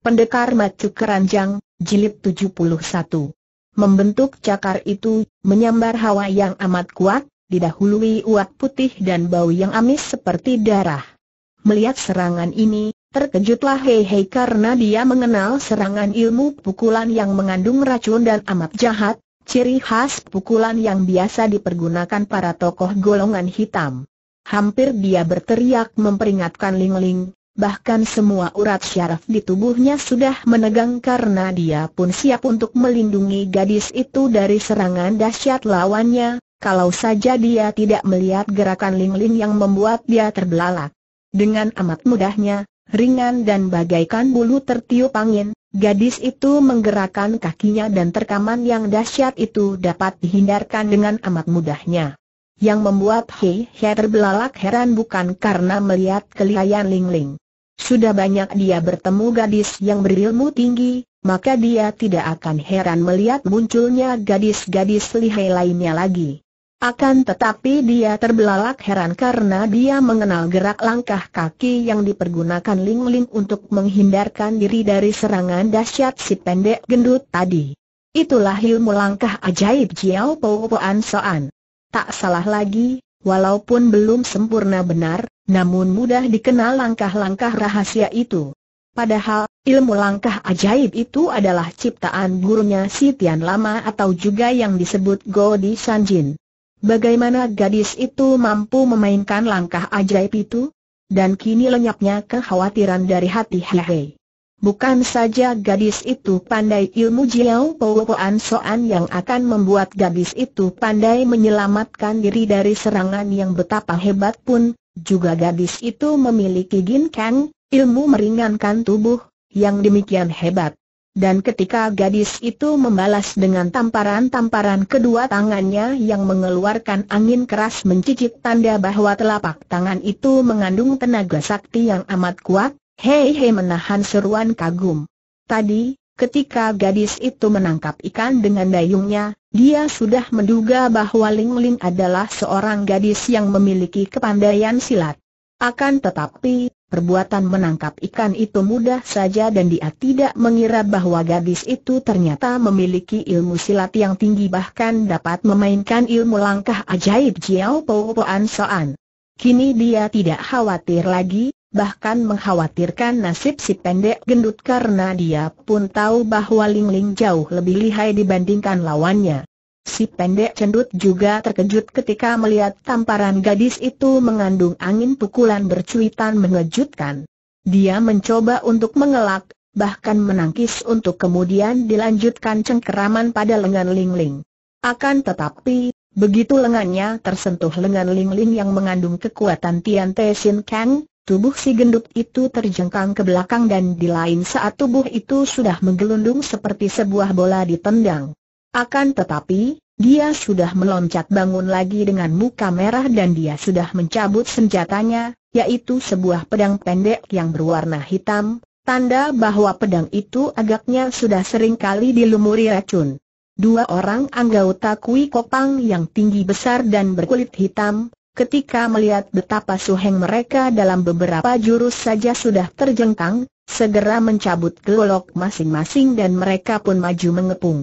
Pendekar Macu Keranjang, Jilid 71 Membentuk cakar itu, menyambar hawa yang amat kuat, didahului uap putih dan bau yang amis seperti darah. Melihat serangan ini, terkejutlah Hei Hei karena dia mengenal serangan ilmu pukulan yang mengandung racun dan amat jahat, ciri khas pukulan yang biasa dipergunakan para tokoh golongan hitam. Hampir dia berteriak memperingatkan Ling Ling, Bahkan semua urat syaraf di tubuhnya sudah menegang karena dia pun siap untuk melindungi gadis itu dari serangan dahsyat lawannya, kalau saja dia tidak melihat gerakan Ling-Ling yang membuat dia terbelalak. Dengan amat mudahnya, ringan dan bagaikan bulu tertiup angin, gadis itu menggerakkan kakinya dan terkaman yang dahsyat itu dapat dihindarkan dengan amat mudahnya. Yang membuat Hei He terbelalak heran bukan karena melihat kelihayan Ling Ling. Sudah banyak dia bertemu gadis yang berilmu tinggi, maka dia tidak akan heran melihat munculnya gadis-gadis lihai lainnya lagi. Akan tetapi dia terbelalak heran karena dia mengenal gerak langkah kaki yang dipergunakan Ling Ling untuk menghindarkan diri dari serangan dahsyat si pendek gendut tadi. Itulah ilmu langkah ajaib Jiao Po Poan Soan. Tak salah lagi, walaupun belum sempurna benar, namun mudah dikenal langkah-langkah rahasia itu. Padahal, ilmu langkah ajaib itu adalah ciptaan gurunya si Tian Lama atau juga yang disebut Di Sanjin. Bagaimana gadis itu mampu memainkan langkah ajaib itu? Dan kini lenyapnya kekhawatiran dari hati Hei. Bukan saja gadis itu pandai ilmu Jiao Poan Soan yang akan membuat gadis itu pandai menyelamatkan diri dari serangan yang betapa hebat pun, juga gadis itu memiliki Gin Kang, ilmu meringankan tubuh, yang demikian hebat. Dan ketika gadis itu membalas dengan tamparan-tamparan kedua tangannya yang mengeluarkan angin keras mencicit tanda bahwa telapak tangan itu mengandung tenaga sakti yang amat kuat, Hei hei menahan seruan kagum. Tadi, ketika gadis itu menangkap ikan dengan dayungnya, dia sudah menduga bahwa Ling Ling adalah seorang gadis yang memiliki kepandaian silat. Akan tetapi, perbuatan menangkap ikan itu mudah saja dan dia tidak mengira bahwa gadis itu ternyata memiliki ilmu silat yang tinggi bahkan dapat memainkan ilmu langkah ajaib Jiao Po Poan Soan. Kini dia tidak khawatir lagi, bahkan mengkhawatirkan nasib si pendek gendut karena dia pun tahu bahwa Ling Ling jauh lebih lihai dibandingkan lawannya. Si pendek cendut juga terkejut ketika melihat tamparan gadis itu mengandung angin pukulan bercuitan mengejutkan. Dia mencoba untuk mengelak, bahkan menangkis untuk kemudian dilanjutkan cengkeraman pada lengan Ling Ling. Akan tetapi, begitu lengannya tersentuh lengan Ling Ling yang mengandung kekuatan Tian Te Shin Kang, Tubuh si gendut itu terjengkang ke belakang dan di lain saat tubuh itu sudah menggelundung seperti sebuah bola ditendang. Akan tetapi, dia sudah meloncat bangun lagi dengan muka merah dan dia sudah mencabut senjatanya, yaitu sebuah pedang pendek yang berwarna hitam, tanda bahwa pedang itu agaknya sudah sering kali dilumuri racun. Dua orang anggota Kui Kopang yang tinggi besar dan berkulit hitam, ketika melihat betapa suheng mereka dalam beberapa jurus saja sudah terjengkang, segera mencabut golok masing-masing dan mereka pun maju mengepung.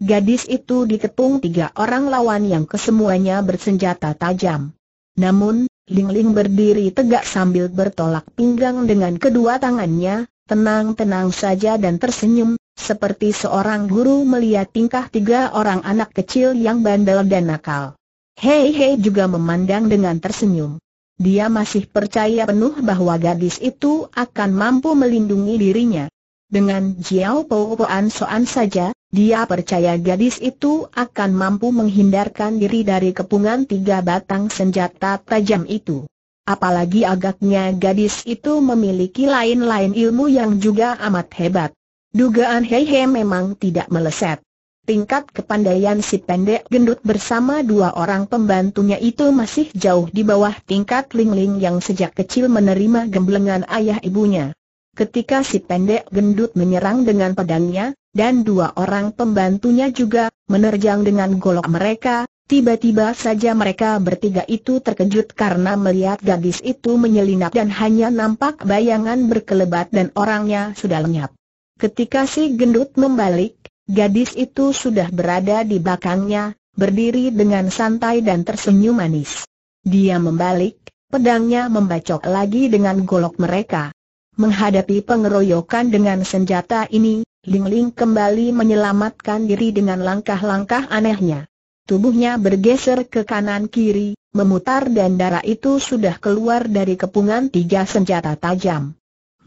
Gadis itu dikepung tiga orang lawan yang kesemuanya bersenjata tajam. Namun, Ling Ling berdiri tegak sambil bertolak pinggang dengan kedua tangannya, tenang-tenang saja dan tersenyum, seperti seorang guru melihat tingkah tiga orang anak kecil yang bandel dan nakal. Hei Hei juga memandang dengan tersenyum. Dia masih percaya penuh bahwa gadis itu akan mampu melindungi dirinya. Dengan Jiao Po An Soan saja, dia percaya gadis itu akan mampu menghindarkan diri dari kepungan tiga batang senjata tajam itu. Apalagi agaknya gadis itu memiliki lain-lain ilmu yang juga amat hebat. Dugaan Hei Hei memang tidak meleset. Tingkat kepandaian si pendek gendut bersama dua orang pembantunya itu masih jauh di bawah tingkat Ling Ling yang sejak kecil menerima gemblengan ayah ibunya. Ketika si pendek gendut menyerang dengan pedangnya, dan dua orang pembantunya juga, menerjang dengan golok mereka, tiba-tiba saja mereka bertiga itu terkejut karena melihat gadis itu menyelinap dan hanya nampak bayangan berkelebat dan orangnya sudah lenyap. Ketika si gendut membalik, Gadis itu sudah berada di belakangnya, berdiri dengan santai dan tersenyum manis. Dia membalik, pedangnya membacok lagi dengan golok mereka. Menghadapi pengeroyokan dengan senjata ini, Ling Ling kembali menyelamatkan diri dengan langkah-langkah anehnya. Tubuhnya bergeser ke kanan-kiri, memutar dan darah itu sudah keluar dari kepungan tiga senjata tajam.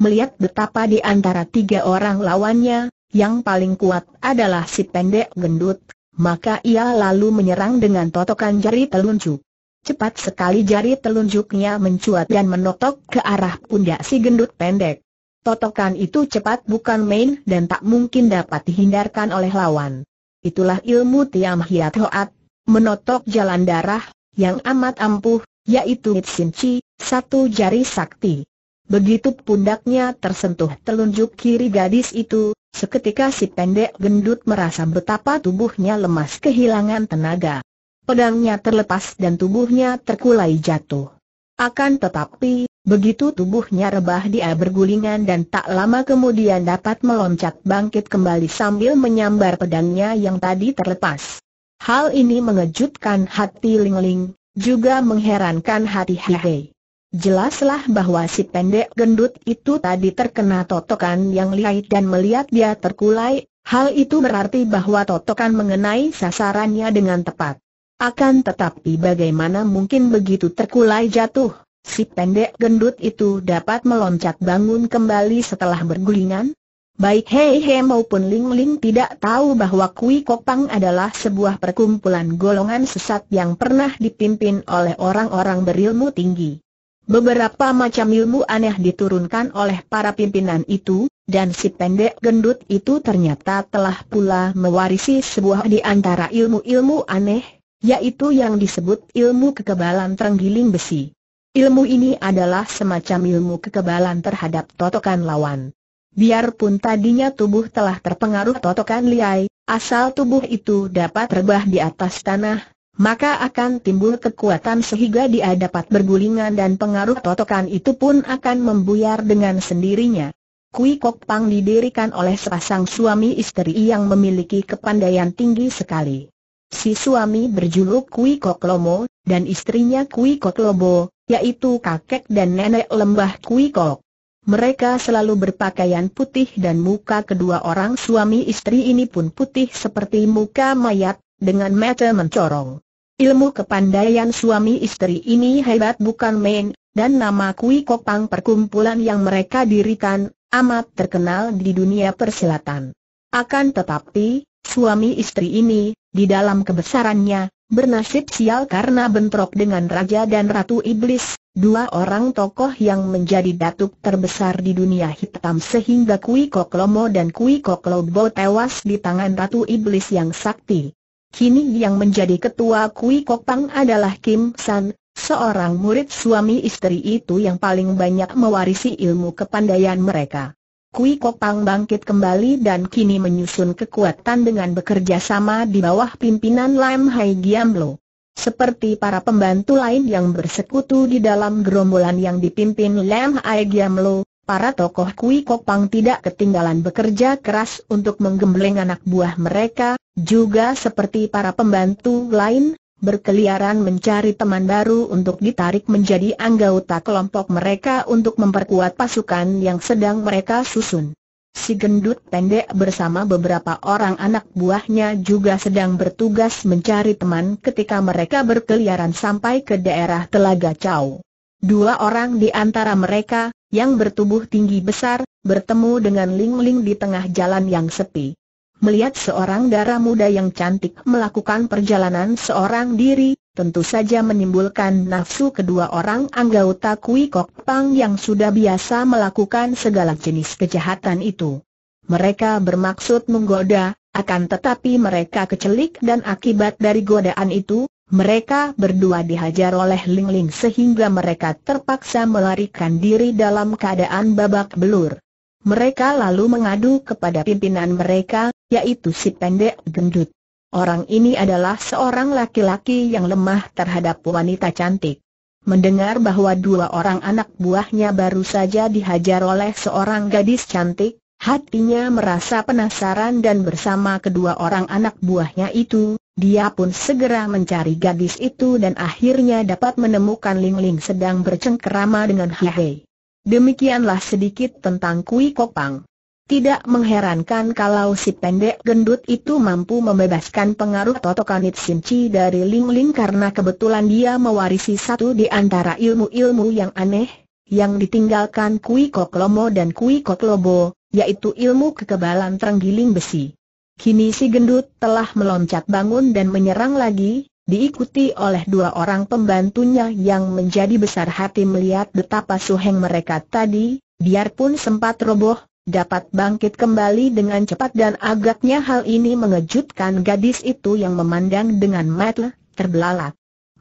Melihat betapa di antara tiga orang lawannya, yang paling kuat adalah si pendek gendut, maka ia lalu menyerang dengan totokan jari telunjuk. Cepat sekali jari telunjuknya mencuat dan menotok ke arah pundak si gendut pendek. Totokan itu cepat bukan main dan tak mungkin dapat dihindarkan oleh lawan. Itulah ilmu Tiam Hiat Hoat, menotok jalan darah, yang amat ampuh, yaitu Nitsin Chi, satu jari sakti. Begitu pundaknya tersentuh telunjuk kiri gadis itu, Seketika si pendek gendut merasa betapa tubuhnya lemas kehilangan tenaga. Pedangnya terlepas dan tubuhnya terkulai jatuh. Akan tetapi, begitu tubuhnya rebah dia bergulingan dan tak lama kemudian dapat meloncat bangkit kembali sambil menyambar pedangnya yang tadi terlepas. Hal ini mengejutkan hati Ling Ling, juga mengherankan hati Hei. Jelaslah bahwa si pendek gendut itu tadi terkena totokan yang lihai dan melihat dia terkulai, hal itu berarti bahwa totokan mengenai sasarannya dengan tepat. Akan tetapi bagaimana mungkin begitu terkulai jatuh, si pendek gendut itu dapat meloncat bangun kembali setelah bergulingan? Baik Hei Hei maupun Ling Ling tidak tahu bahwa Kui Kopang adalah sebuah perkumpulan golongan sesat yang pernah dipimpin oleh orang-orang berilmu tinggi. Beberapa macam ilmu aneh diturunkan oleh para pimpinan itu, dan si pendek gendut itu ternyata telah pula mewarisi sebuah di antara ilmu-ilmu aneh, yaitu yang disebut ilmu kekebalan terenggiling besi. Ilmu ini adalah semacam ilmu kekebalan terhadap totokan lawan. Biarpun tadinya tubuh telah terpengaruh totokan liai, asal tubuh itu dapat rebah di atas tanah, maka akan timbul kekuatan sehingga dia dapat bergulingan dan pengaruh totokan itu pun akan membuyar dengan sendirinya. Kui Kok Pang didirikan oleh sepasang suami istri yang memiliki kepandaian tinggi sekali. Si suami berjuluk Kui Kok Lomo, dan istrinya Kui Kok Lobo, yaitu kakek dan nenek lembah Kui Kok. Mereka selalu berpakaian putih dan muka kedua orang suami istri ini pun putih seperti muka mayat, dengan mata mencorong. Ilmu kepandaian suami istri ini hebat bukan main, dan nama Kui Kopang perkumpulan yang mereka dirikan, amat terkenal di dunia perselatan. Akan tetapi, suami istri ini, di dalam kebesarannya, bernasib sial karena bentrok dengan Raja dan Ratu Iblis, dua orang tokoh yang menjadi datuk terbesar di dunia hitam sehingga Kui Koklomo dan Kui Koklobo tewas di tangan Ratu Iblis yang sakti. Kini yang menjadi ketua Kui Pang adalah Kim San, seorang murid suami istri itu yang paling banyak mewarisi ilmu kepandaian mereka. Kui Pang bangkit kembali dan kini menyusun kekuatan dengan bekerja sama di bawah pimpinan Lam Hai Giam Lo. Seperti para pembantu lain yang bersekutu di dalam gerombolan yang dipimpin Lam Hai Giam Lo, para tokoh Kui Pang tidak ketinggalan bekerja keras untuk menggembleng anak buah mereka, juga seperti para pembantu lain, berkeliaran mencari teman baru untuk ditarik menjadi anggota kelompok mereka untuk memperkuat pasukan yang sedang mereka susun. Si gendut pendek bersama beberapa orang anak buahnya juga sedang bertugas mencari teman ketika mereka berkeliaran sampai ke daerah Telaga Chow. Dua orang di antara mereka, yang bertubuh tinggi besar, bertemu dengan Ling Ling di tengah jalan yang sepi melihat seorang darah muda yang cantik melakukan perjalanan seorang diri, tentu saja menimbulkan nafsu kedua orang anggota Kui Kok Pang yang sudah biasa melakukan segala jenis kejahatan itu. Mereka bermaksud menggoda, akan tetapi mereka kecelik dan akibat dari godaan itu, mereka berdua dihajar oleh Ling Ling sehingga mereka terpaksa melarikan diri dalam keadaan babak belur. Mereka lalu mengadu kepada pimpinan mereka, yaitu si pendek gendut. Orang ini adalah seorang laki-laki yang lemah terhadap wanita cantik. Mendengar bahwa dua orang anak buahnya baru saja dihajar oleh seorang gadis cantik, hatinya merasa penasaran dan bersama kedua orang anak buahnya itu, dia pun segera mencari gadis itu dan akhirnya dapat menemukan Ling Ling sedang bercengkerama dengan Hei. Demikianlah sedikit tentang Kui Kopang. Tidak mengherankan kalau si pendek gendut itu mampu membebaskan pengaruh totokanit Sinci dari Ling Ling karena kebetulan dia mewarisi satu di antara ilmu-ilmu yang aneh, yang ditinggalkan Kui Kok Lomo dan Kui Kok Lobo, yaitu ilmu kekebalan terenggiling besi. Kini si gendut telah meloncat bangun dan menyerang lagi, diikuti oleh dua orang pembantunya yang menjadi besar hati melihat betapa suheng mereka tadi, biarpun sempat roboh, dapat bangkit kembali dengan cepat dan agaknya hal ini mengejutkan gadis itu yang memandang dengan mata terbelalak.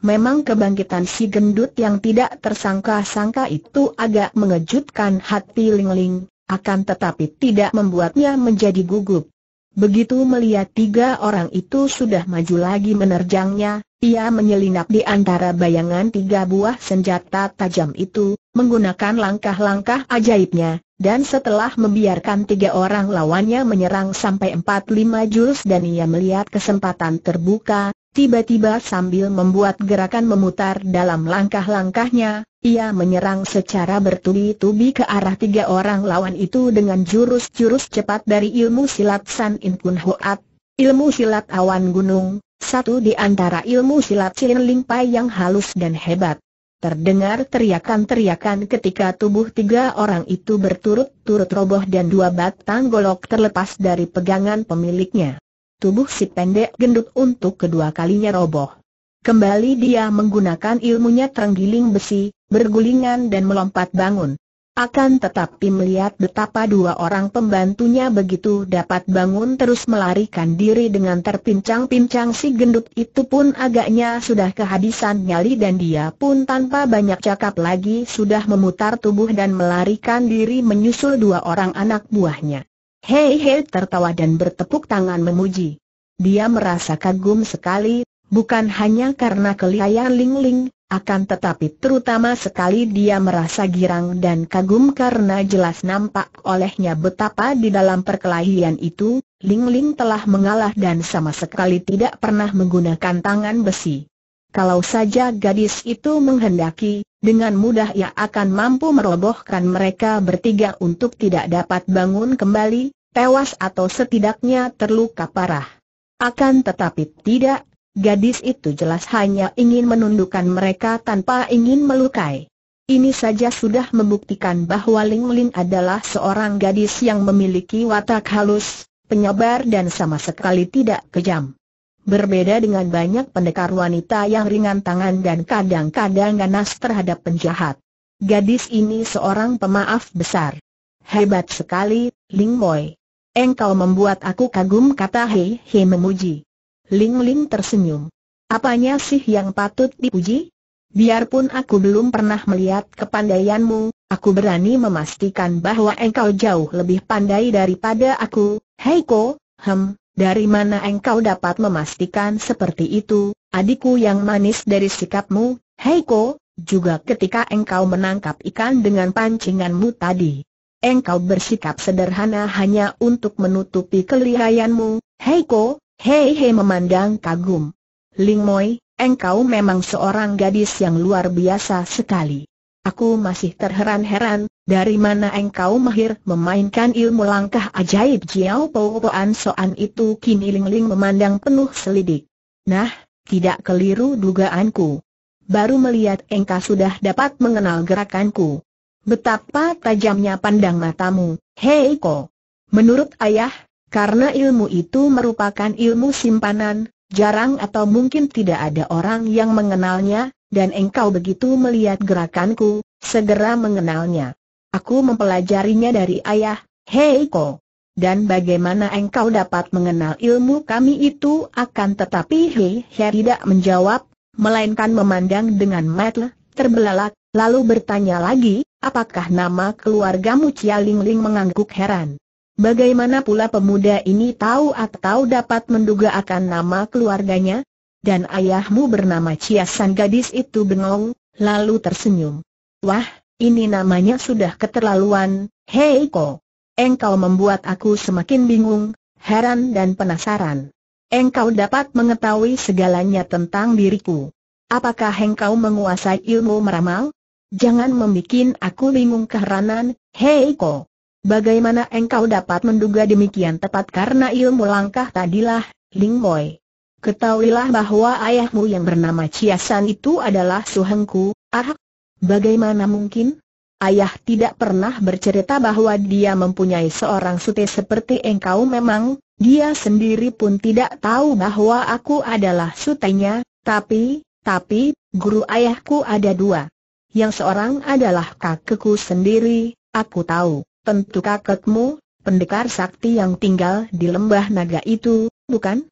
Memang kebangkitan si gendut yang tidak tersangka-sangka itu agak mengejutkan hati Lingling, -ling, akan tetapi tidak membuatnya menjadi gugup. Begitu melihat tiga orang itu sudah maju lagi menerjangnya, ia menyelinap di antara bayangan tiga buah senjata tajam itu, menggunakan langkah-langkah ajaibnya, dan setelah membiarkan tiga orang lawannya menyerang sampai empat lima jurus dan ia melihat kesempatan terbuka, Tiba-tiba sambil membuat gerakan memutar dalam langkah-langkahnya, ia menyerang secara bertubi-tubi ke arah tiga orang lawan itu dengan jurus-jurus cepat dari ilmu silat San In Kun Hoat, ilmu silat awan gunung, satu di antara ilmu silat Cilin Ling Pai yang halus dan hebat. Terdengar teriakan-teriakan ketika tubuh tiga orang itu berturut-turut roboh dan dua batang golok terlepas dari pegangan pemiliknya tubuh si pendek gendut untuk kedua kalinya roboh. Kembali dia menggunakan ilmunya terenggiling besi, bergulingan dan melompat bangun. Akan tetapi melihat betapa dua orang pembantunya begitu dapat bangun terus melarikan diri dengan terpincang-pincang si gendut itu pun agaknya sudah kehabisan nyali dan dia pun tanpa banyak cakap lagi sudah memutar tubuh dan melarikan diri menyusul dua orang anak buahnya. Hei Hei tertawa dan bertepuk tangan memuji. Dia merasa kagum sekali, bukan hanya karena kelihayaan Ling Ling, akan tetapi terutama sekali dia merasa girang dan kagum karena jelas nampak olehnya betapa di dalam perkelahian itu, Ling Ling telah mengalah dan sama sekali tidak pernah menggunakan tangan besi. Kalau saja gadis itu menghendaki, dengan mudah ia akan mampu merobohkan mereka bertiga untuk tidak dapat bangun kembali, tewas atau setidaknya terluka parah. Akan tetapi tidak, gadis itu jelas hanya ingin menundukkan mereka tanpa ingin melukai. Ini saja sudah membuktikan bahwa Ling Ling adalah seorang gadis yang memiliki watak halus, penyabar dan sama sekali tidak kejam. Berbeda dengan banyak pendekar wanita yang ringan tangan dan kadang-kadang ganas terhadap penjahat. Gadis ini seorang pemaaf besar. Hebat sekali, Ling Moy. Engkau membuat aku kagum kata Hei Hei memuji. Ling Ling tersenyum. Apanya sih yang patut dipuji? Biarpun aku belum pernah melihat kepandaianmu, aku berani memastikan bahwa engkau jauh lebih pandai daripada aku, Hei Ko, hem, dari mana engkau dapat memastikan seperti itu, adikku yang manis dari sikapmu, Heiko, juga ketika engkau menangkap ikan dengan pancinganmu tadi. Engkau bersikap sederhana hanya untuk menutupi kelihayanmu, Heiko, hei hei memandang kagum. Ling Moi, engkau memang seorang gadis yang luar biasa sekali. Aku masih terheran-heran, dari mana engkau mahir memainkan ilmu langkah ajaib Jiao Po Soan itu kini Ling Ling memandang penuh selidik. Nah, tidak keliru dugaanku. Baru melihat engkau sudah dapat mengenal gerakanku. Betapa tajamnya pandang matamu, hei ko. Menurut ayah, karena ilmu itu merupakan ilmu simpanan, jarang atau mungkin tidak ada orang yang mengenalnya, dan engkau begitu melihat gerakanku, segera mengenalnya. Aku mempelajarinya dari ayah, Hei, Heiko. Dan bagaimana engkau dapat mengenal ilmu kami itu akan tetapi hei, He tidak menjawab, melainkan memandang dengan matle, terbelalak, lalu bertanya lagi, apakah nama keluargamu Cia Ling Ling mengangguk heran. Bagaimana pula pemuda ini tahu atau dapat menduga akan nama keluarganya? dan ayahmu bernama Ciasan gadis itu bengong, lalu tersenyum. Wah, ini namanya sudah keterlaluan, hei ko. Engkau membuat aku semakin bingung, heran dan penasaran. Engkau dapat mengetahui segalanya tentang diriku. Apakah engkau menguasai ilmu meramal? Jangan membuat aku bingung keheranan, hei ko. Bagaimana engkau dapat menduga demikian tepat karena ilmu langkah tadilah, Ling Boy. Ketahuilah bahwa ayahmu yang bernama Ciasan itu adalah suhengku, ah, Bagaimana mungkin? Ayah tidak pernah bercerita bahwa dia mempunyai seorang sute seperti engkau memang, dia sendiri pun tidak tahu bahwa aku adalah sutenya, tapi, tapi, guru ayahku ada dua. Yang seorang adalah kakekku sendiri, aku tahu, tentu kakekmu, pendekar sakti yang tinggal di lembah naga itu, bukan?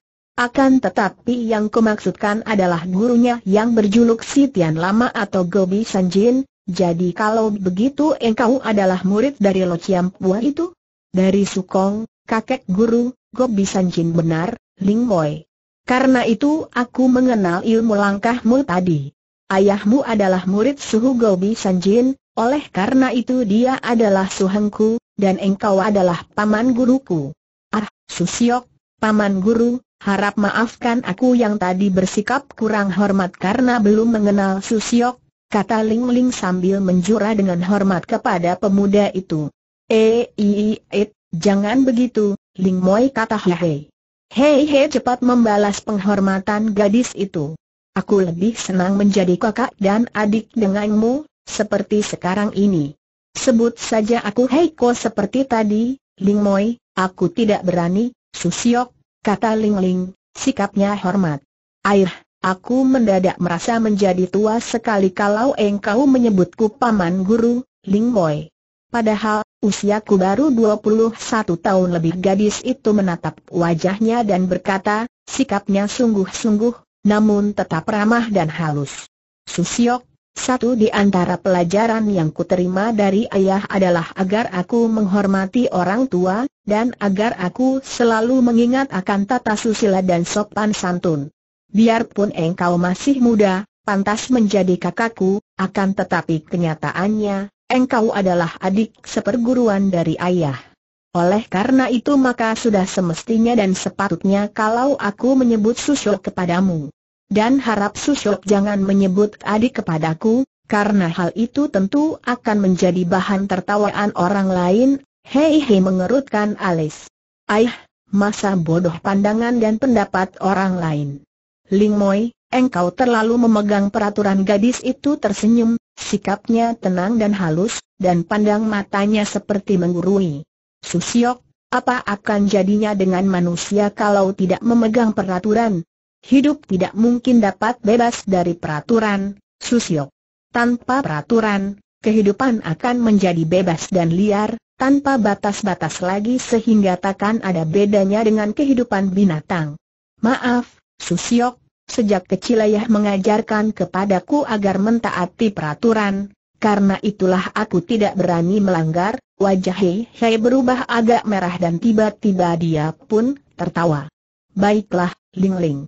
Akan tetapi yang kumaksudkan adalah gurunya yang berjuluk Si Tian Lama atau Gobi Sanjin, jadi kalau begitu engkau adalah murid dari Lo Chiam Pua itu? Dari Sukong, kakek guru, Gobi Sanjin benar, Ling Moy. Karena itu aku mengenal ilmu langkahmu tadi. Ayahmu adalah murid suhu Gobi Sanjin, oleh karena itu dia adalah suhengku, dan engkau adalah paman guruku. Ah, Susiok, paman guru, harap maafkan aku yang tadi bersikap kurang hormat karena belum mengenal Susiok, kata Ling Ling sambil menjura dengan hormat kepada pemuda itu. Eh, i, it, jangan begitu, Ling Moi kata Hei. Hei Hei cepat membalas penghormatan gadis itu. Aku lebih senang menjadi kakak dan adik denganmu, seperti sekarang ini. Sebut saja aku Heiko seperti tadi, Ling Moi, aku tidak berani, Susiok, kata Ling Ling, sikapnya hormat. Air, aku mendadak merasa menjadi tua sekali kalau engkau menyebutku paman guru, Ling Boy. Padahal, usiaku baru 21 tahun lebih gadis itu menatap wajahnya dan berkata, sikapnya sungguh-sungguh, namun tetap ramah dan halus. Susiok, satu di antara pelajaran yang kuterima dari ayah adalah agar aku menghormati orang tua, dan agar aku selalu mengingat akan tata susila dan sopan santun. Biarpun engkau masih muda, pantas menjadi kakakku, akan tetapi kenyataannya, engkau adalah adik seperguruan dari ayah. Oleh karena itu maka sudah semestinya dan sepatutnya kalau aku menyebut susul kepadamu dan harap Susyok jangan menyebut adik kepadaku, karena hal itu tentu akan menjadi bahan tertawaan orang lain, hei hei mengerutkan alis. Aih, masa bodoh pandangan dan pendapat orang lain. Ling Moi, engkau terlalu memegang peraturan gadis itu tersenyum, sikapnya tenang dan halus, dan pandang matanya seperti menggurui. Susyok, apa akan jadinya dengan manusia kalau tidak memegang peraturan? Hidup tidak mungkin dapat bebas dari peraturan, Susyok. Tanpa peraturan, kehidupan akan menjadi bebas dan liar, tanpa batas-batas lagi sehingga takkan ada bedanya dengan kehidupan binatang. Maaf, Susyok, sejak kecil ayah mengajarkan kepadaku agar mentaati peraturan, karena itulah aku tidak berani melanggar, wajah Hei Hei berubah agak merah dan tiba-tiba dia pun tertawa. Baiklah, Ling Ling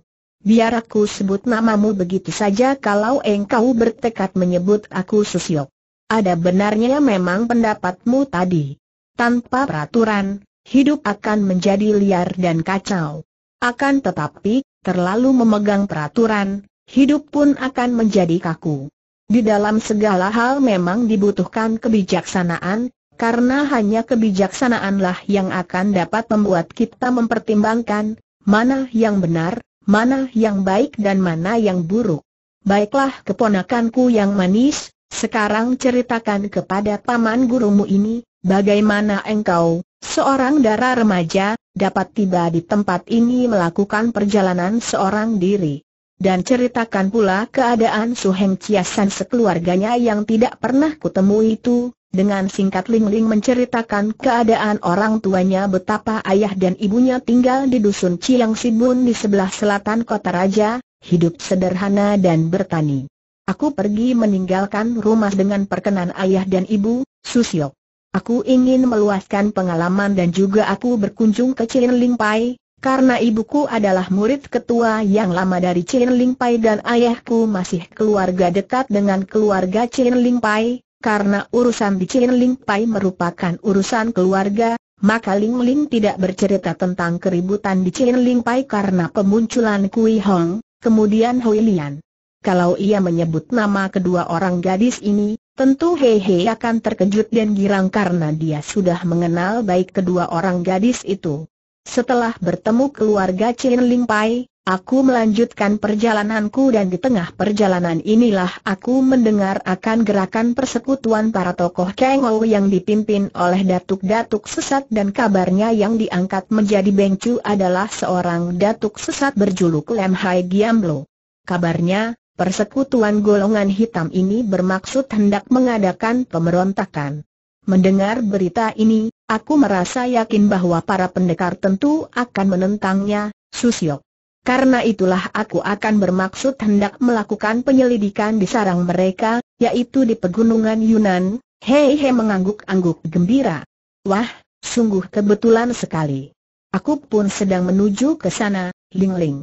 biar aku sebut namamu begitu saja kalau engkau bertekad menyebut aku Susiok. Ada benarnya memang pendapatmu tadi. Tanpa peraturan, hidup akan menjadi liar dan kacau. Akan tetapi, terlalu memegang peraturan, hidup pun akan menjadi kaku. Di dalam segala hal memang dibutuhkan kebijaksanaan, karena hanya kebijaksanaanlah yang akan dapat membuat kita mempertimbangkan, mana yang benar, mana yang baik dan mana yang buruk. Baiklah keponakanku yang manis, sekarang ceritakan kepada paman gurumu ini, bagaimana engkau, seorang dara remaja, dapat tiba di tempat ini melakukan perjalanan seorang diri. Dan ceritakan pula keadaan Suheng Chiasan sekeluarganya yang tidak pernah kutemui itu, dengan singkat Ling Ling menceritakan keadaan orang tuanya betapa ayah dan ibunya tinggal di dusun Ciang Sibun di sebelah selatan kota raja, hidup sederhana dan bertani. Aku pergi meninggalkan rumah dengan perkenan ayah dan ibu, Susio. Aku ingin meluaskan pengalaman dan juga aku berkunjung ke Cien Ling Pai, karena ibuku adalah murid ketua yang lama dari Cien Ling Pai dan ayahku masih keluarga dekat dengan keluarga Cien Ling Pai, karena urusan di Chin Ling Pai merupakan urusan keluarga, maka Ling Ling tidak bercerita tentang keributan di Chin Ling Pai karena pemunculan Kui Hong, kemudian Hui Lian. Kalau ia menyebut nama kedua orang gadis ini, tentu Hehe akan terkejut dan girang karena dia sudah mengenal baik kedua orang gadis itu. Setelah bertemu keluarga Chin Ling Pai, Aku melanjutkan perjalananku dan di tengah perjalanan inilah aku mendengar akan gerakan persekutuan para tokoh Kengou yang dipimpin oleh datuk-datuk sesat dan kabarnya yang diangkat menjadi Bengcu adalah seorang datuk sesat berjuluk Lem Hai Giamlo. Kabarnya, persekutuan golongan hitam ini bermaksud hendak mengadakan pemberontakan. Mendengar berita ini, aku merasa yakin bahwa para pendekar tentu akan menentangnya, Susyok. Karena itulah aku akan bermaksud hendak melakukan penyelidikan di sarang mereka, yaitu di pegunungan Yunan. Hei hei, mengangguk-angguk gembira. Wah, sungguh kebetulan sekali. Aku pun sedang menuju ke sana, Ling Ling.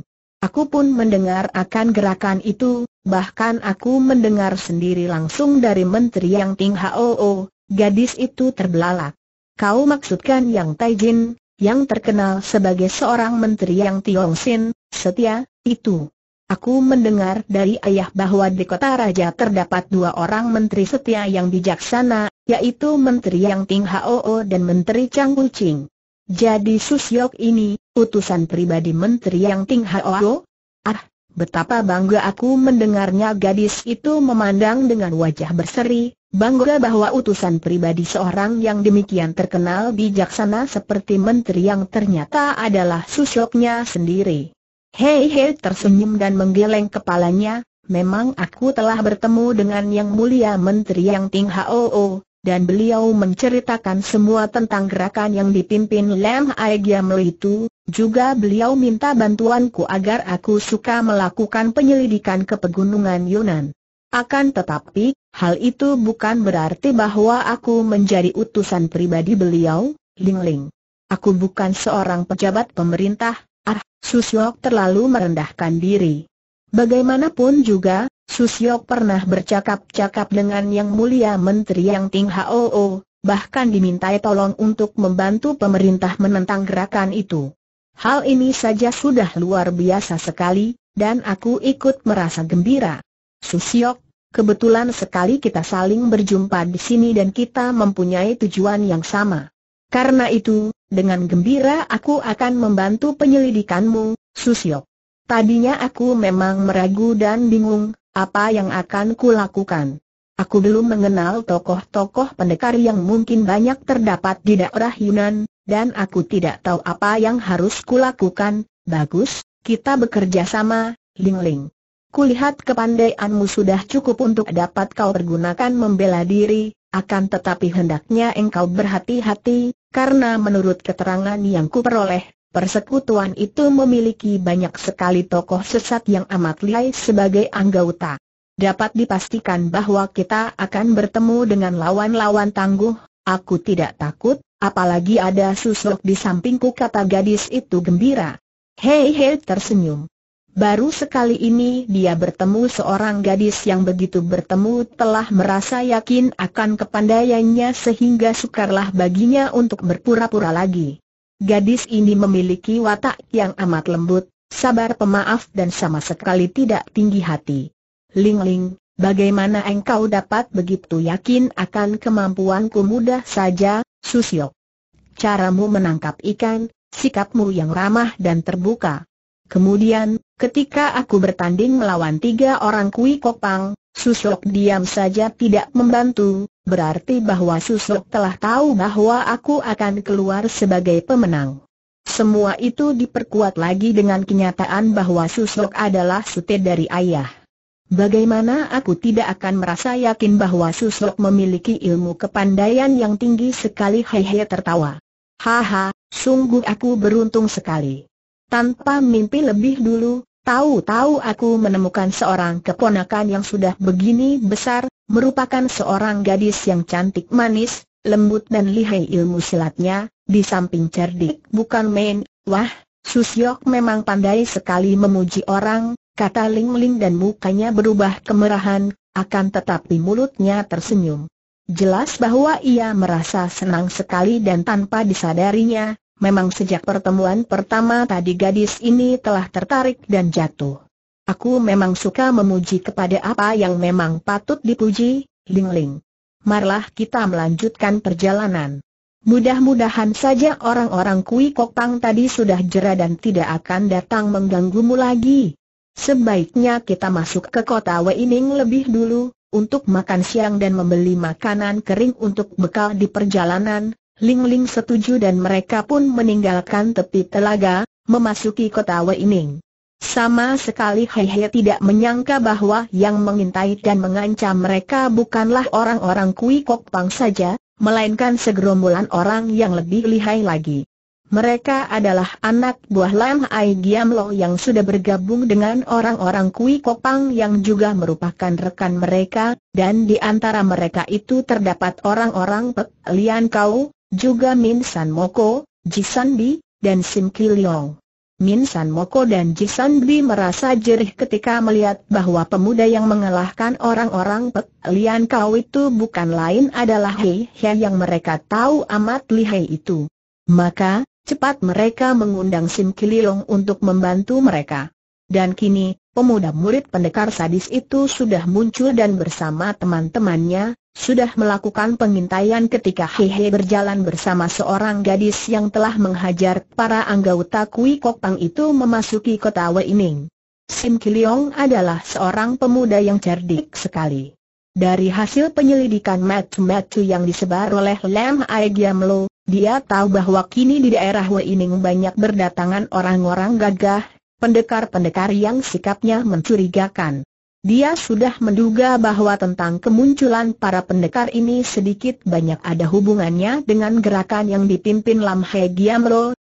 Aku pun mendengar akan gerakan itu, bahkan aku mendengar sendiri langsung dari Menteri Yang Ting Hoo, gadis itu terbelalak. Kau maksudkan Yang Taijin, yang terkenal sebagai seorang menteri yang Sin, setia, itu. Aku mendengar dari ayah bahwa di kota raja terdapat dua orang menteri setia yang bijaksana, yaitu Menteri Yang Ting Hao dan Menteri Chang Kucing. Jadi Susyok ini, utusan pribadi Menteri Yang Ting Hao? Ah, betapa bangga aku mendengarnya gadis itu memandang dengan wajah berseri, bangga bahwa utusan pribadi seorang yang demikian terkenal bijaksana seperti Menteri yang ternyata adalah Susyoknya sendiri. Hei Hei tersenyum dan menggeleng kepalanya, memang aku telah bertemu dengan yang mulia Menteri Yang Ting Hoo, dan beliau menceritakan semua tentang gerakan yang dipimpin Lam Aigyamle itu, juga beliau minta bantuanku agar aku suka melakukan penyelidikan ke pegunungan Yunan. Akan tetapi, hal itu bukan berarti bahwa aku menjadi utusan pribadi beliau, Ling Ling. Aku bukan seorang pejabat pemerintah, Ah, Susyok terlalu merendahkan diri. Bagaimanapun juga, Susyok pernah bercakap-cakap dengan Yang Mulia Menteri Yang Ting Hoo, bahkan dimintai tolong untuk membantu pemerintah menentang gerakan itu. Hal ini saja sudah luar biasa sekali, dan aku ikut merasa gembira. Susyok, kebetulan sekali kita saling berjumpa di sini dan kita mempunyai tujuan yang sama. Karena itu, dengan gembira aku akan membantu penyelidikanmu, Susyok. Tadinya aku memang meragu dan bingung, apa yang akan kulakukan. Aku belum mengenal tokoh-tokoh pendekar yang mungkin banyak terdapat di daerah Yunan, dan aku tidak tahu apa yang harus kulakukan. Bagus, kita bekerja sama, Ling Ling. Kulihat kepandaianmu sudah cukup untuk dapat kau pergunakan membela diri, akan tetapi hendaknya engkau berhati-hati, karena menurut keterangan yang kuperoleh, persekutuan itu memiliki banyak sekali tokoh sesat yang amat lihai sebagai anggota. Dapat dipastikan bahwa kita akan bertemu dengan lawan-lawan tangguh, aku tidak takut, apalagi ada susuk di sampingku kata gadis itu gembira. Hei hei tersenyum. Baru sekali ini dia bertemu seorang gadis yang begitu bertemu telah merasa yakin akan kepandaiannya sehingga sukarlah baginya untuk berpura-pura lagi. Gadis ini memiliki watak yang amat lembut, sabar pemaaf dan sama sekali tidak tinggi hati. Ling Ling, bagaimana engkau dapat begitu yakin akan kemampuanku mudah saja, Susio? Caramu menangkap ikan, sikapmu yang ramah dan terbuka Kemudian, ketika aku bertanding melawan tiga orang Kui Kopang, Susok diam saja tidak membantu, berarti bahwa Susok telah tahu bahwa aku akan keluar sebagai pemenang. Semua itu diperkuat lagi dengan kenyataan bahwa Susok adalah sute dari ayah. Bagaimana aku tidak akan merasa yakin bahwa Susok memiliki ilmu kepandaian yang tinggi sekali hehe tertawa. Haha, sungguh aku beruntung sekali tanpa mimpi lebih dulu, tahu-tahu aku menemukan seorang keponakan yang sudah begini besar, merupakan seorang gadis yang cantik manis, lembut dan lihai ilmu silatnya, di samping cerdik bukan main, wah, Susyok memang pandai sekali memuji orang, kata Ling Ling dan mukanya berubah kemerahan, akan tetapi mulutnya tersenyum. Jelas bahwa ia merasa senang sekali dan tanpa disadarinya, Memang sejak pertemuan pertama tadi gadis ini telah tertarik dan jatuh. Aku memang suka memuji kepada apa yang memang patut dipuji, Ling Ling. Marlah kita melanjutkan perjalanan. Mudah-mudahan saja orang-orang Kui Kokpang tadi sudah jera dan tidak akan datang mengganggumu lagi. Sebaiknya kita masuk ke kota Weining lebih dulu, untuk makan siang dan membeli makanan kering untuk bekal di perjalanan, Ling Ling setuju dan mereka pun meninggalkan tepi telaga, memasuki kota Weining. Sama sekali Hei Hei tidak menyangka bahwa yang mengintai dan mengancam mereka bukanlah orang-orang Kui Kok Pang saja, melainkan segerombolan orang yang lebih lihai lagi. Mereka adalah anak buah Lam Ai Giam Lo yang sudah bergabung dengan orang-orang Kui Kok Pang yang juga merupakan rekan mereka, dan di antara mereka itu terdapat orang-orang Pek Lian Kau, juga Min San Moko, Ji San Bi, dan Sim Kiliong. Min San Moko dan Ji San Bi merasa jerih ketika melihat bahwa pemuda yang mengalahkan orang-orang Pek Lian Kau itu bukan lain adalah Hei Hei yang mereka tahu amat lihai itu. Maka, cepat mereka mengundang Sim Kiliong untuk membantu mereka. Dan kini, pemuda murid pendekar sadis itu sudah muncul dan bersama teman-temannya, sudah melakukan pengintaian ketika Hehe berjalan bersama seorang gadis yang telah menghajar para anggota Kui Kok itu memasuki kota Weining. Sim Kiliong adalah seorang pemuda yang cerdik sekali. Dari hasil penyelidikan matu-matu yang disebar oleh Lam Aigiam Lo, dia tahu bahwa kini di daerah Weining banyak berdatangan orang-orang gagah, pendekar-pendekar yang sikapnya mencurigakan. Dia sudah menduga bahwa tentang kemunculan para pendekar ini sedikit banyak ada hubungannya dengan gerakan yang dipimpin Lam He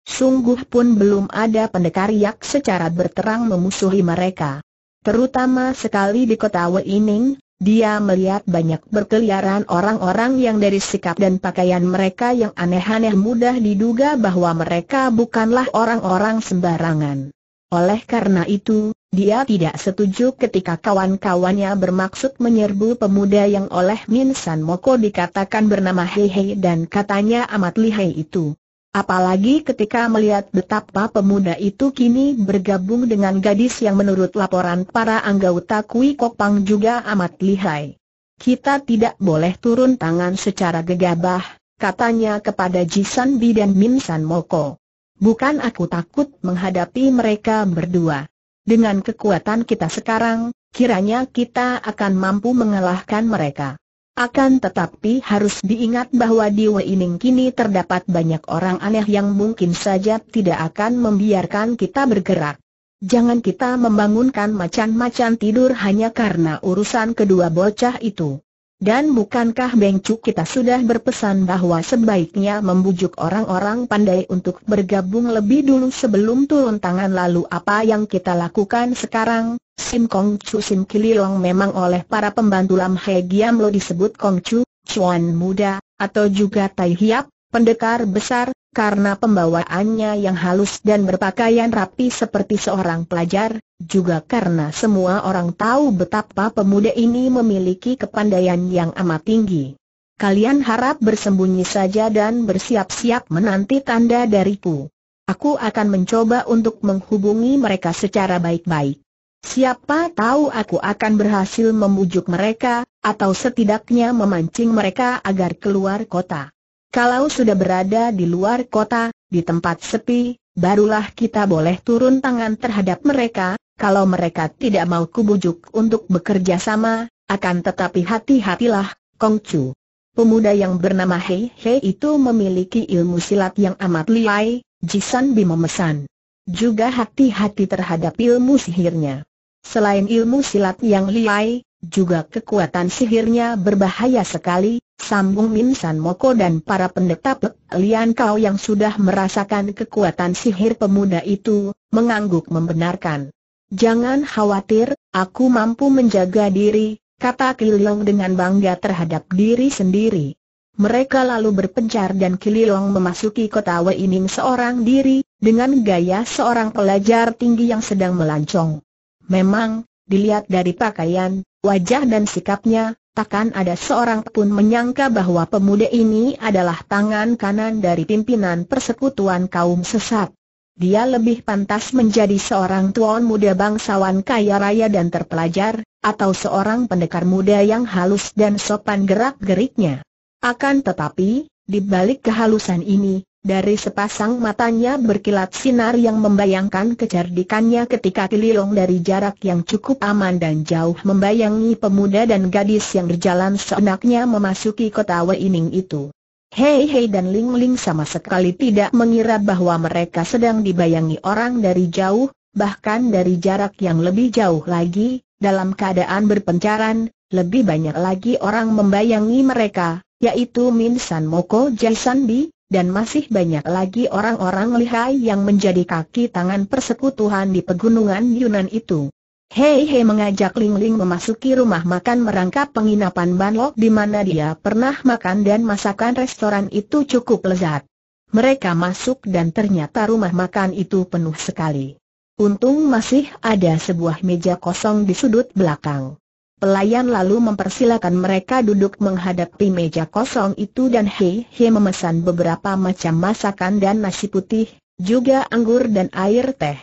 sungguh pun belum ada pendekar yang secara berterang memusuhi mereka. Terutama sekali di kota Weining, dia melihat banyak berkeliaran orang-orang yang dari sikap dan pakaian mereka yang aneh-aneh mudah diduga bahwa mereka bukanlah orang-orang sembarangan. Oleh karena itu, dia tidak setuju ketika kawan-kawannya bermaksud menyerbu pemuda yang oleh Min San Moko dikatakan bernama Hei Hei dan katanya amat lihai itu. Apalagi ketika melihat betapa pemuda itu kini bergabung dengan gadis yang menurut laporan para anggota Kui Kopang juga amat lihai. Kita tidak boleh turun tangan secara gegabah, katanya kepada Jisan Bi dan Min San Moko. Bukan aku takut menghadapi mereka berdua. Dengan kekuatan kita sekarang, kiranya kita akan mampu mengalahkan mereka. Akan tetapi harus diingat bahwa di Weining kini terdapat banyak orang aneh yang mungkin saja tidak akan membiarkan kita bergerak. Jangan kita membangunkan macan-macan tidur hanya karena urusan kedua bocah itu. Dan bukankah Beng Cuk kita sudah berpesan bahwa sebaiknya membujuk orang-orang pandai untuk bergabung lebih dulu sebelum turun tangan lalu apa yang kita lakukan sekarang? Sim Kong Chu Sim Kililong memang oleh para pembantu Lam He Giam Lo disebut Kong Chu, Chuan Muda, atau juga Tai Hiap, pendekar besar, karena pembawaannya yang halus dan berpakaian rapi seperti seorang pelajar, juga karena semua orang tahu betapa pemuda ini memiliki kepandaian yang amat tinggi. Kalian harap bersembunyi saja dan bersiap-siap menanti tanda dariku. Aku akan mencoba untuk menghubungi mereka secara baik-baik. Siapa tahu aku akan berhasil membujuk mereka, atau setidaknya memancing mereka agar keluar kota. Kalau sudah berada di luar kota, di tempat sepi, barulah kita boleh turun tangan terhadap mereka, kalau mereka tidak mau kubujuk untuk bekerja sama, akan tetapi hati-hatilah, Kong Chu. Pemuda yang bernama Hei Hei itu memiliki ilmu silat yang amat liai, Jisan Bi memesan. Juga hati-hati terhadap ilmu sihirnya. Selain ilmu silat yang liai, juga kekuatan sihirnya berbahaya sekali, sambung Min San Moko dan para pendeta Pek Lian Kau yang sudah merasakan kekuatan sihir pemuda itu, mengangguk membenarkan. Jangan khawatir, aku mampu menjaga diri, kata Kilong dengan bangga terhadap diri sendiri. Mereka lalu berpencar dan Kilong memasuki kota Weining seorang diri, dengan gaya seorang pelajar tinggi yang sedang melancong. Memang, Dilihat dari pakaian, wajah dan sikapnya, takkan ada seorang pun menyangka bahwa pemuda ini adalah tangan kanan dari pimpinan persekutuan kaum sesat. Dia lebih pantas menjadi seorang tuan muda bangsawan kaya raya dan terpelajar, atau seorang pendekar muda yang halus dan sopan gerak-geriknya. Akan tetapi, di balik kehalusan ini, dari sepasang matanya berkilat sinar yang membayangkan kecerdikannya ketika Kililong dari jarak yang cukup aman dan jauh membayangi pemuda dan gadis yang berjalan seenaknya memasuki kota Weining itu. Hei Hei dan Ling Ling sama sekali tidak mengira bahwa mereka sedang dibayangi orang dari jauh, bahkan dari jarak yang lebih jauh lagi, dalam keadaan berpencaran, lebih banyak lagi orang membayangi mereka, yaitu Min San Moko Jaisan Bi, dan masih banyak lagi orang-orang lihai yang menjadi kaki tangan persekutuan di pegunungan Yunan itu. Hei Hei mengajak Ling Ling memasuki rumah makan merangkap penginapan Banlok di mana dia pernah makan dan masakan restoran itu cukup lezat. Mereka masuk dan ternyata rumah makan itu penuh sekali. Untung masih ada sebuah meja kosong di sudut belakang. Pelayan lalu mempersilakan mereka duduk menghadapi meja kosong itu dan Hei Hei memesan beberapa macam masakan dan nasi putih, juga anggur dan air teh.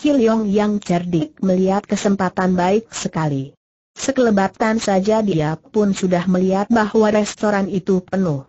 Kilyong yang cerdik melihat kesempatan baik sekali. Sekelebatan saja dia pun sudah melihat bahwa restoran itu penuh.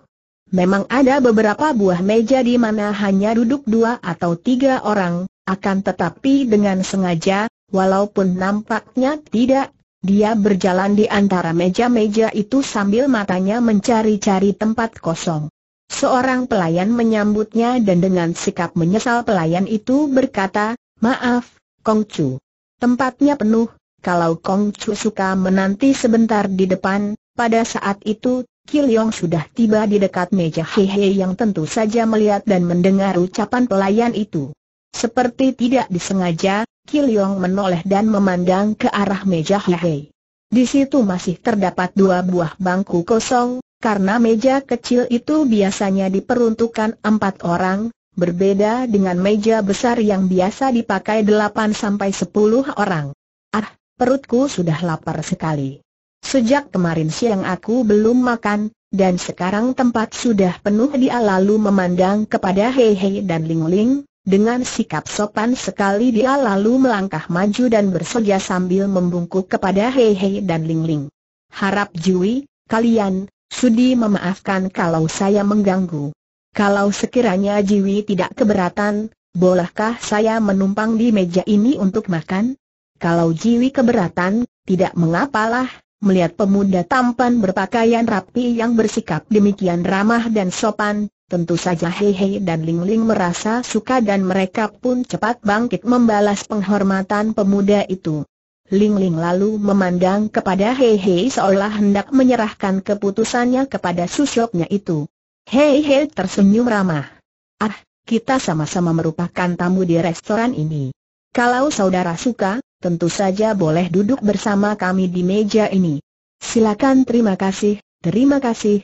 Memang ada beberapa buah meja di mana hanya duduk dua atau tiga orang, akan tetapi dengan sengaja, walaupun nampaknya tidak dia berjalan di antara meja-meja itu sambil matanya mencari-cari tempat kosong. Seorang pelayan menyambutnya dan dengan sikap menyesal pelayan itu berkata, Maaf, Kong Chu. Tempatnya penuh, kalau Kong Chu suka menanti sebentar di depan, pada saat itu, Yong sudah tiba di dekat meja Hehe yang tentu saja melihat dan mendengar ucapan pelayan itu. Seperti tidak disengaja, Kiliong menoleh dan memandang ke arah meja Hei. Di situ masih terdapat dua buah bangku kosong, karena meja kecil itu biasanya diperuntukkan empat orang, berbeda dengan meja besar yang biasa dipakai delapan sampai sepuluh orang. Ah, perutku sudah lapar sekali. Sejak kemarin siang aku belum makan, dan sekarang tempat sudah penuh dia lalu memandang kepada Hei Hei dan Ling Ling, dengan sikap sopan sekali dia lalu melangkah maju dan bersedia sambil membungkuk kepada Hei Hei dan Ling Ling. Harap Jui, kalian, sudi memaafkan kalau saya mengganggu. Kalau sekiranya Jui tidak keberatan, bolehkah saya menumpang di meja ini untuk makan? Kalau Jui keberatan, tidak mengapalah, melihat pemuda tampan berpakaian rapi yang bersikap demikian ramah dan sopan, Tentu saja Hei Hei dan Ling Ling merasa suka dan mereka pun cepat bangkit membalas penghormatan pemuda itu. Ling Ling lalu memandang kepada Hei Hei seolah hendak menyerahkan keputusannya kepada susoknya itu. Hei Hei tersenyum ramah. Ah, kita sama-sama merupakan tamu di restoran ini. Kalau saudara suka, tentu saja boleh duduk bersama kami di meja ini. Silakan terima kasih, terima kasih,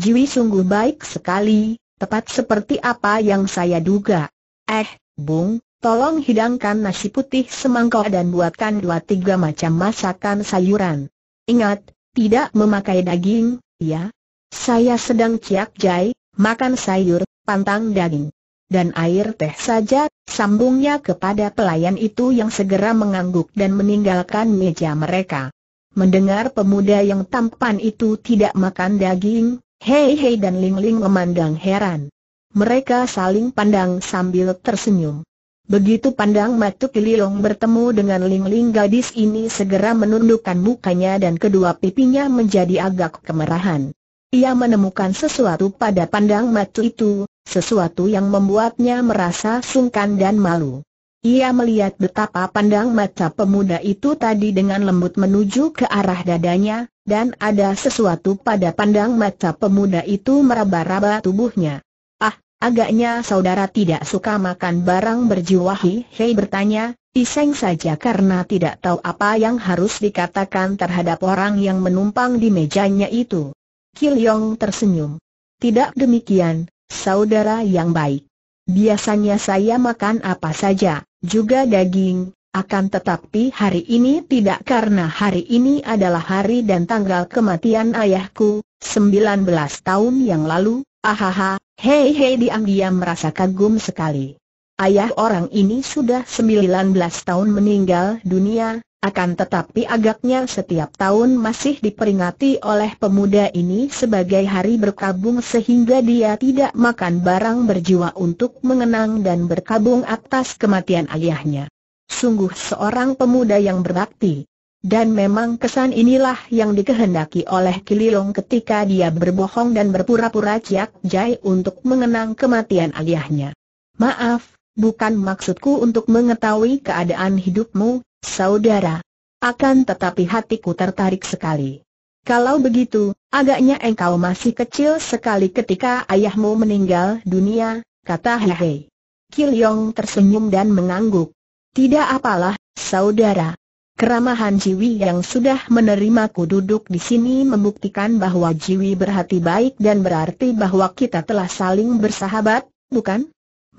Jui sungguh baik sekali, tepat seperti apa yang saya duga. Eh, Bung, tolong hidangkan nasi putih semangkok dan buatkan dua tiga macam masakan sayuran. Ingat, tidak memakai daging, ya? Saya sedang ciak jai, makan sayur, pantang daging. Dan air teh saja, sambungnya kepada pelayan itu yang segera mengangguk dan meninggalkan meja mereka. Mendengar pemuda yang tampan itu tidak makan daging, Hei Hei dan Ling Ling memandang heran. Mereka saling pandang sambil tersenyum. Begitu pandang Matu Kililong bertemu dengan Ling Ling gadis ini segera menundukkan mukanya dan kedua pipinya menjadi agak kemerahan. Ia menemukan sesuatu pada pandang Matu itu, sesuatu yang membuatnya merasa sungkan dan malu. Ia melihat betapa pandang mata pemuda itu tadi dengan lembut menuju ke arah dadanya, dan ada sesuatu pada pandang mata pemuda itu meraba-raba tubuhnya. Ah, agaknya saudara tidak suka makan barang berjiwa hei bertanya, iseng saja karena tidak tahu apa yang harus dikatakan terhadap orang yang menumpang di mejanya itu. Kilyong tersenyum. Tidak demikian, saudara yang baik. Biasanya saya makan apa saja, juga daging, akan tetapi hari ini tidak karena hari ini adalah hari dan tanggal kematian ayahku, 19 tahun yang lalu, ahaha, hei hei diam-diam merasa kagum sekali ayah orang ini sudah 19 tahun meninggal dunia, akan tetapi agaknya setiap tahun masih diperingati oleh pemuda ini sebagai hari berkabung sehingga dia tidak makan barang berjiwa untuk mengenang dan berkabung atas kematian ayahnya. Sungguh seorang pemuda yang berbakti. Dan memang kesan inilah yang dikehendaki oleh Kililong ketika dia berbohong dan berpura-pura ciak jai untuk mengenang kematian ayahnya. Maaf, bukan maksudku untuk mengetahui keadaan hidupmu, saudara. Akan tetapi hatiku tertarik sekali. Kalau begitu, agaknya engkau masih kecil sekali ketika ayahmu meninggal dunia, kata Hehe. Kilyong tersenyum dan mengangguk. Tidak apalah, saudara. Keramahan Jiwi yang sudah menerimaku duduk di sini membuktikan bahwa Jiwi berhati baik dan berarti bahwa kita telah saling bersahabat, bukan?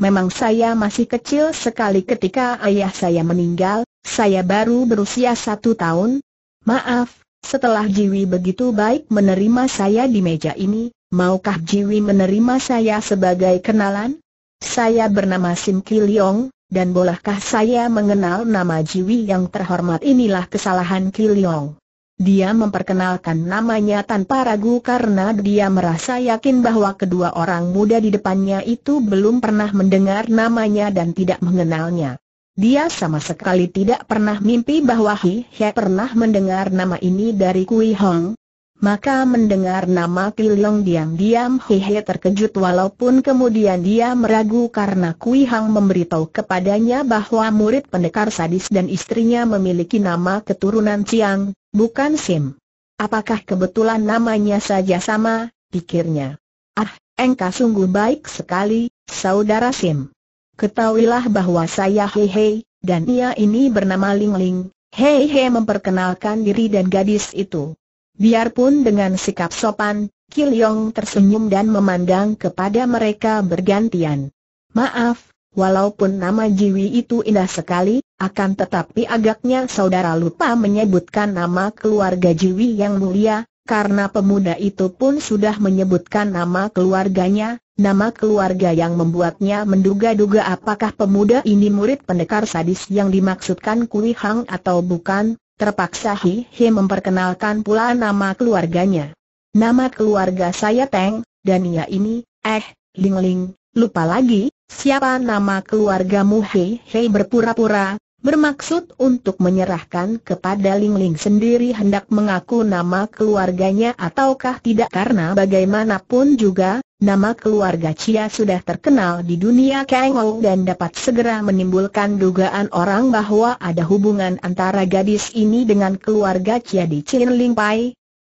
Memang saya masih kecil sekali ketika ayah saya meninggal, saya baru berusia satu tahun. Maaf, setelah Jiwi begitu baik menerima saya di meja ini, maukah Jiwi menerima saya sebagai kenalan? Saya bernama Sim Kiliong, dan bolehkah saya mengenal nama Jiwi yang terhormat inilah kesalahan Kiliong. Dia memperkenalkan namanya tanpa ragu karena dia merasa yakin bahwa kedua orang muda di depannya itu belum pernah mendengar namanya dan tidak mengenalnya. Dia sama sekali tidak pernah mimpi bahwa Hi He pernah mendengar nama ini dari Kui Hong. Maka mendengar nama Kilong diam-diam Hi He terkejut walaupun kemudian dia meragu karena Kui Hong memberitahu kepadanya bahwa murid pendekar sadis dan istrinya memiliki nama keturunan Siang. Bukan Sim. Apakah kebetulan namanya saja sama, pikirnya. Ah, engkau sungguh baik sekali, saudara Sim. Ketahuilah bahwa saya Hei Hei, dan ia ini bernama Ling Ling. Hei Hei memperkenalkan diri dan gadis itu. Biarpun dengan sikap sopan, Yong tersenyum dan memandang kepada mereka bergantian. Maaf, Walaupun nama Jiwi itu indah sekali, akan tetapi agaknya saudara lupa menyebutkan nama keluarga Jiwi yang mulia, karena pemuda itu pun sudah menyebutkan nama keluarganya, nama keluarga yang membuatnya menduga-duga apakah pemuda ini murid pendekar sadis yang dimaksudkan Kui Hang atau bukan, terpaksa Hi Hi memperkenalkan pula nama keluarganya. Nama keluarga saya Teng, dan ia ini, eh, Ling Ling, lupa lagi, Siapa nama keluargamu Hei Hei berpura-pura, bermaksud untuk menyerahkan kepada Ling Ling sendiri hendak mengaku nama keluarganya ataukah tidak karena bagaimanapun juga, nama keluarga Chia sudah terkenal di dunia Kang Ou dan dapat segera menimbulkan dugaan orang bahwa ada hubungan antara gadis ini dengan keluarga Chia di Chin Ling Pai,